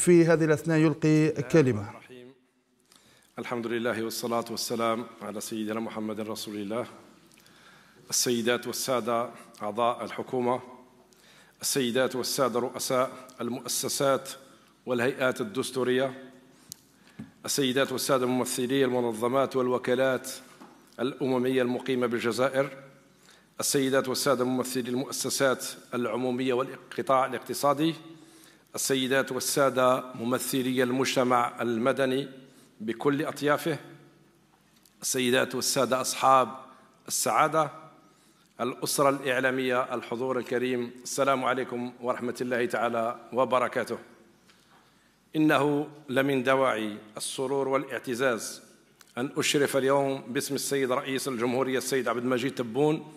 في هذه الأثناء يلقي كلمة الحمد لله والصلاة والسلام على سيدنا محمد رسول الله السيدات والسادة أعضاء الحكومة السيدات والسادة رؤساء المؤسسات والهيئات الدستورية السيدات والسادة ممثلي المنظمات والوكالات الأممية المقيمة بالجزائر السيدات والسادة ممثلي المؤسسات العمومية والقطاع الاقتصادي السيدات والسادة ممثلي المجتمع المدني بكل أطيافه السيدات والسادة أصحاب السعادة الأسرة الإعلامية الحضور الكريم السلام عليكم ورحمة الله تعالى وبركاته إنه لمن دواعي السرور والاعتزاز أن أشرف اليوم باسم السيد رئيس الجمهورية السيد عبد المجيد تبون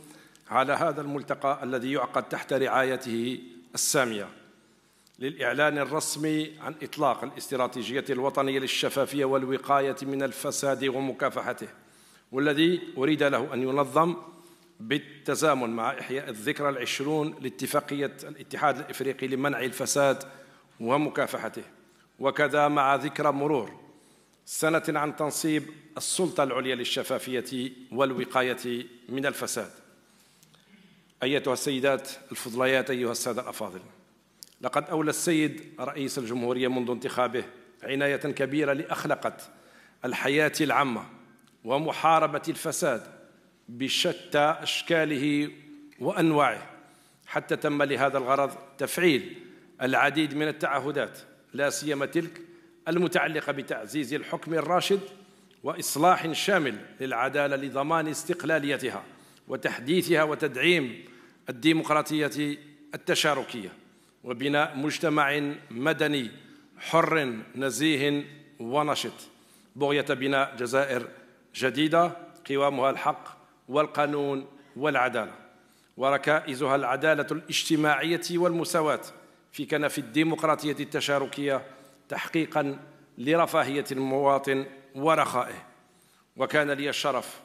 على هذا الملتقى الذي يعقد تحت رعايته الساميه للإعلان الرسمي عن إطلاق الاستراتيجية الوطنية للشفافية والوقاية من الفساد ومكافحته والذي أريد له أن ينظم بالتزامن مع إحياء الذكرى العشرون لاتفاقية الاتحاد الإفريقي لمنع الفساد ومكافحته وكذا مع ذكرى مرور سنة عن تنصيب السلطة العليا للشفافية والوقاية من الفساد أيتها السيدات الفضليات أيها السادة الأفاضل لقد أولى السيد رئيس الجمهورية منذ انتخابه عناية كبيرة لأخلقة الحياة العامة ومحاربة الفساد بشتى أشكاله وأنواعه حتى تم لهذا الغرض تفعيل العديد من التعهدات لا سيما تلك المتعلقة بتعزيز الحكم الراشد وإصلاح شامل للعدالة لضمان استقلاليتها وتحديثها وتدعيم الديمقراطية التشاركية وبناء مجتمع مدني حر نزيه ونشط بغية بناء جزائر جديدة قوامها الحق والقانون والعدالة وركائزها العدالة الاجتماعية والمساواة في كنف الديمقراطية التشاركية تحقيقا لرفاهية المواطن ورخائه وكان لي الشرف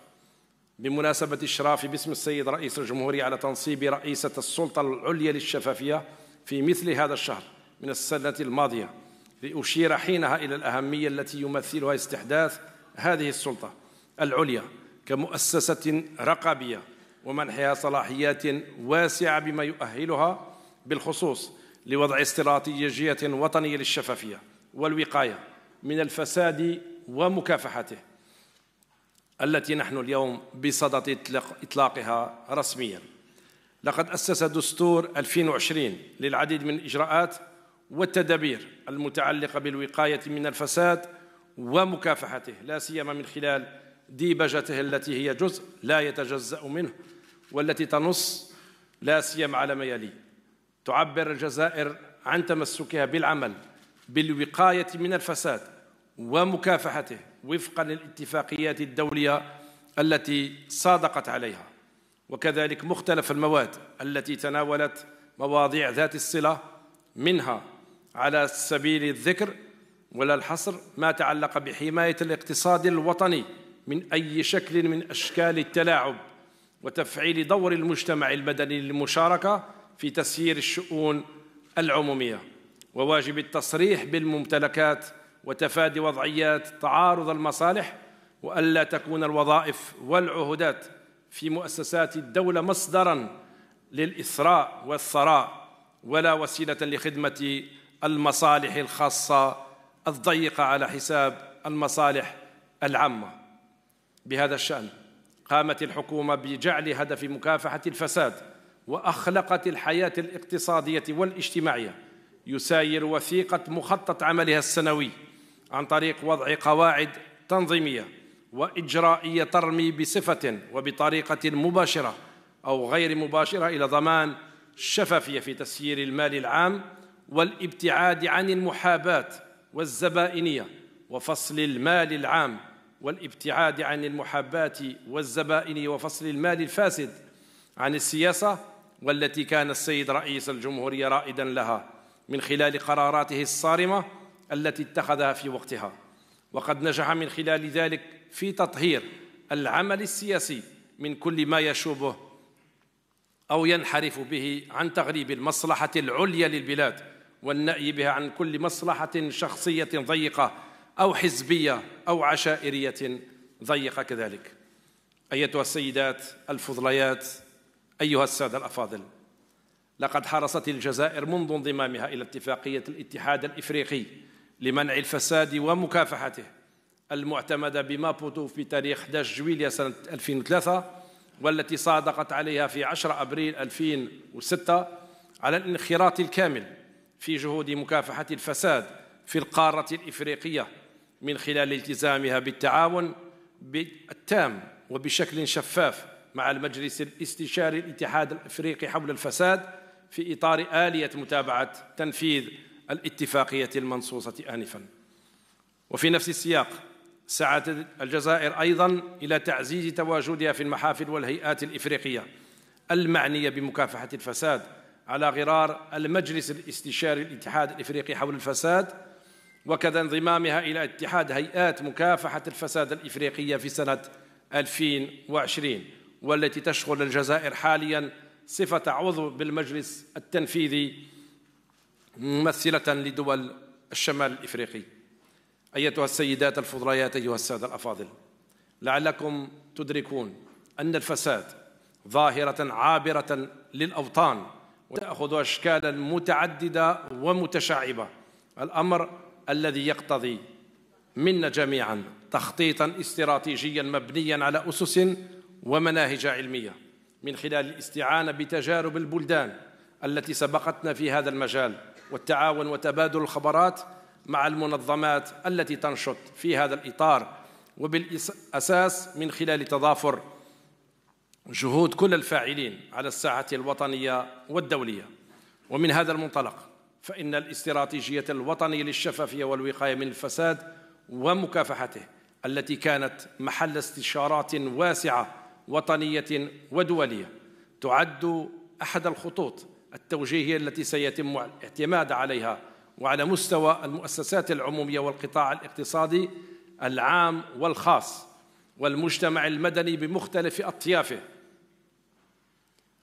بمناسبة إشرافي باسم السيد رئيس الجمهورية على تنصيب رئيسة السلطة العليا للشفافية في مثل هذا الشهر من السنة الماضية لأشير حينها إلى الأهمية التي يمثلها استحداث هذه السلطة العليا كمؤسسة رقابية ومنحها صلاحيات واسعة بما يؤهلها بالخصوص لوضع استراتيجية وطنية للشفافية والوقاية من الفساد ومكافحته التي نحن اليوم بصدد إطلاقها رسمياً لقد أسس دستور 2020 للعديد من الإجراءات والتدابير المتعلقة بالوقاية من الفساد ومكافحته لا سيما من خلال ديبجته التي هي جزء لا يتجزأ منه والتي تنص لا سيما على ما يلي تعبر الجزائر عن تمسكها بالعمل بالوقاية من الفساد ومكافحته وفقا للاتفاقيات الدولية التي صادقت عليها وكذلك مختلف المواد التي تناولت مواضيع ذات الصلة منها على سبيل الذكر ولا الحصر ما تعلق بحماية الاقتصاد الوطني من أي شكل من أشكال التلاعب وتفعيل دور المجتمع المدني للمشاركة في تسيير الشؤون العمومية وواجب التصريح بالممتلكات وتفادي وضعيات تعارض المصالح وألا تكون الوظائف والعهودات في مؤسسات الدولة مصدرا للإثراء والثراء ولا وسيلة لخدمة المصالح الخاصة الضيقة على حساب المصالح العامة بهذا الشأن قامت الحكومة بجعل هدف مكافحة الفساد وأخلقت الحياة الاقتصادية والاجتماعية يساير وثيقة مخطط عملها السنوي عن طريق وضع قواعد تنظيميه واجرائيه ترمي بصفه وبطريقه مباشره او غير مباشره الى ضمان الشفافيه في تسيير المال العام والابتعاد عن المحاباه والزبائنيه وفصل المال العام والابتعاد عن المحاباه والزبائن وفصل المال الفاسد عن السياسه والتي كان السيد رئيس الجمهوريه رائدا لها من خلال قراراته الصارمه التي اتخذها في وقتها وقد نجح من خلال ذلك في تطهير العمل السياسي من كل ما يشوبه أو ينحرف به عن تغريب المصلحة العليا للبلاد والنأي بها عن كل مصلحة شخصية ضيقة أو حزبية أو عشائرية ضيقة كذلك أيتها السيدات الفضليات أيها السادة الأفاضل لقد حرصت الجزائر منذ انضمامها إلى اتفاقية الاتحاد الإفريقي لمنع الفساد ومكافحته المعتمدة بمابوتو في تاريخ 11 جويلية سنة 2003 والتي صادقت عليها في 10 أبريل 2006 على الانخراط الكامل في جهود مكافحة الفساد في القارة الإفريقية من خلال التزامها بالتعاون التام وبشكل شفاف مع المجلس الاستشاري الاتحاد الافريقي حول الفساد في اطار اليه متابعه تنفيذ الاتفاقيه المنصوصه انفا وفي نفس السياق سعت الجزائر أيضا إلى تعزيز تواجدها في المحافل والهيئات الإفريقية المعنية بمكافحة الفساد على غرار المجلس الاستشاري الاتحاد الإفريقي حول الفساد وكذا انضمامها إلى اتحاد هيئات مكافحة الفساد الإفريقية في سنة 2020 والتي تشغل الجزائر حاليا صفة عضو بالمجلس التنفيذي ممثلة لدول الشمال الإفريقي أيتها السيدات الفضليات أيها السادة الأفاضل لعلكم تدركون أن الفساد ظاهرة عابرة للأوطان وتأخذ أشكالا متعددة ومتشعبة الأمر الذي يقتضي منا جميعا تخطيطا استراتيجيا مبنيا على أسس ومناهج علمية من خلال الاستعانة بتجارب البلدان التي سبقتنا في هذا المجال والتعاون وتبادل الخبرات مع المنظمات التي تنشط في هذا الإطار وبالأساس من خلال تضافر جهود كل الفاعلين على الساحة الوطنية والدولية ومن هذا المنطلق فإن الاستراتيجية الوطنية للشفافية والوقاية من الفساد ومكافحته التي كانت محل استشارات واسعة وطنية ودولية تعد أحد الخطوط التوجيهية التي سيتم الاعتماد عليها وعلى مستوى المؤسسات العمومية والقطاع الاقتصادي العام والخاص والمجتمع المدني بمختلف أطيافه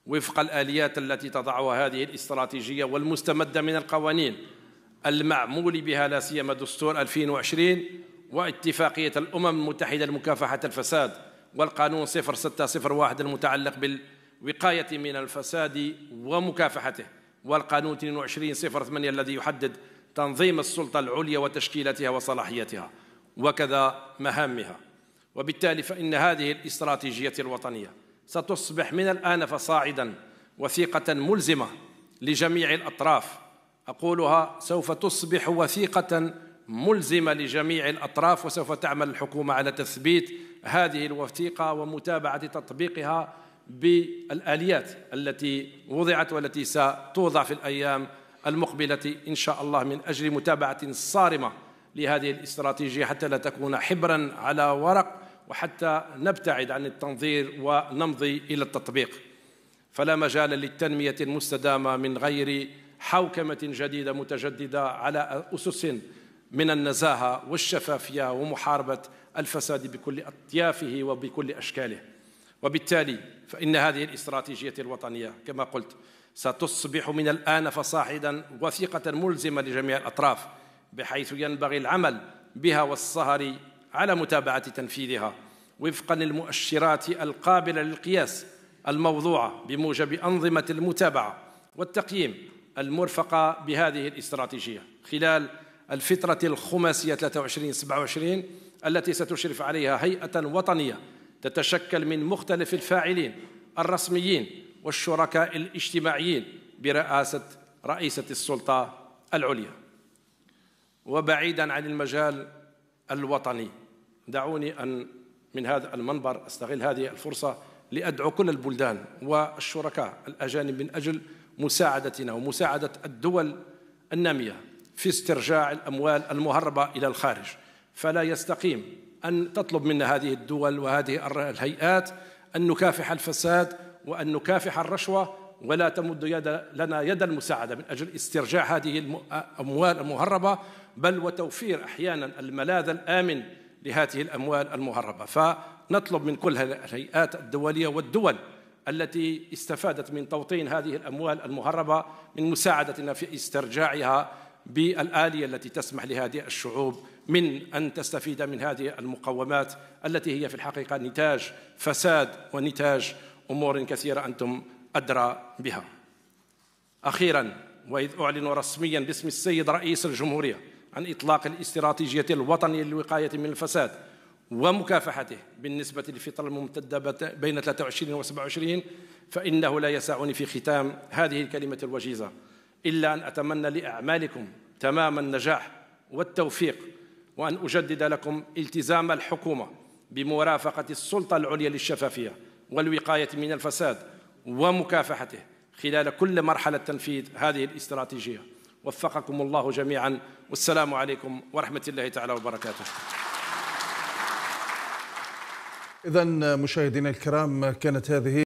وفق الآليات التي تضعها هذه الاستراتيجية والمستمدة من القوانين المعمول بها لا سيما دستور 2020 واتفاقية الأمم المتحدة لمكافحة الفساد والقانون 0601 المتعلق بالوقاية من الفساد ومكافحته والقانون 2208 الذي يحدد تنظيم السلطة العليا وتشكيلتها وصلاحيتها وكذا مهامها وبالتالي فإن هذه الاستراتيجية الوطنية ستصبح من الآن فصاعدا وثيقة ملزمة لجميع الأطراف أقولها سوف تصبح وثيقة ملزمة لجميع الأطراف وسوف تعمل الحكومة على تثبيت هذه الوثيقة ومتابعة تطبيقها بالآليات التي وضعت والتي ستوضع في الأيام المقبلة إن شاء الله من أجل متابعة صارمة لهذه الاستراتيجية حتى لا تكون حبرا على ورق وحتى نبتعد عن التنظير ونمضي إلى التطبيق فلا مجال للتنمية المستدامة من غير حوكمة جديدة متجددة على أسس من النزاهة والشفافية ومحاربة الفساد بكل أطيافه وبكل أشكاله وبالتالي فإن هذه الاستراتيجية الوطنية كما قلت ستصبح من الآن فصاعدا وثيقة ملزمة لجميع الأطراف بحيث ينبغي العمل بها والسهر على متابعة تنفيذها وفقا للمؤشرات القابلة للقياس الموضوعة بموجب أنظمة المتابعة والتقييم المرفقة بهذه الاستراتيجية خلال الفترة الخماسية 23 27 التي ستشرف عليها هيئة وطنية تتشكل من مختلف الفاعلين الرسميين والشركاء الاجتماعيين برئاسة رئيسة السلطة العليا وبعيدا عن المجال الوطني دعوني أن من هذا المنبر أستغل هذه الفرصة لأدعو كل البلدان والشركاء الأجانب من أجل مساعدتنا ومساعدة الدول النامية في استرجاع الأموال المهربة إلى الخارج فلا يستقيم أن تطلب منا هذه الدول وهذه الهيئات أن نكافح الفساد وأن نكافح الرشوة ولا تمد يد لنا يد المساعدة من أجل استرجاع هذه الأموال المهربة بل وتوفير أحيانا الملاذ الآمن لهذه الأموال المهربة فنطلب من كل الهيئات الدولية والدول التي استفادت من توطين هذه الأموال المهربة من مساعدتنا في استرجاعها بالآلية التي تسمح لهذه الشعوب من أن تستفيد من هذه المقومات التي هي في الحقيقة نتاج فساد ونتاج أمور كثيرة أنتم أدرى بها أخيرا وإذ أعلن رسميا باسم السيد رئيس الجمهورية عن إطلاق الاستراتيجية الوطنية للوقاية من الفساد ومكافحته بالنسبة للفترة الممتدة بين 23 و 27 فإنه لا يسعني في ختام هذه الكلمة الوجيزة إلا أن أتمنى لأعمالكم تمام النجاح والتوفيق وأن أجدد لكم التزام الحكومة بمرافقة السلطة العليا للشفافية والوقاية من الفساد ومكافحته خلال كل مرحلة تنفيذ هذه الاستراتيجية وفقكم الله جميعا والسلام عليكم ورحمة الله تعالى وبركاته إذا مشاهدينا الكرام كانت هذه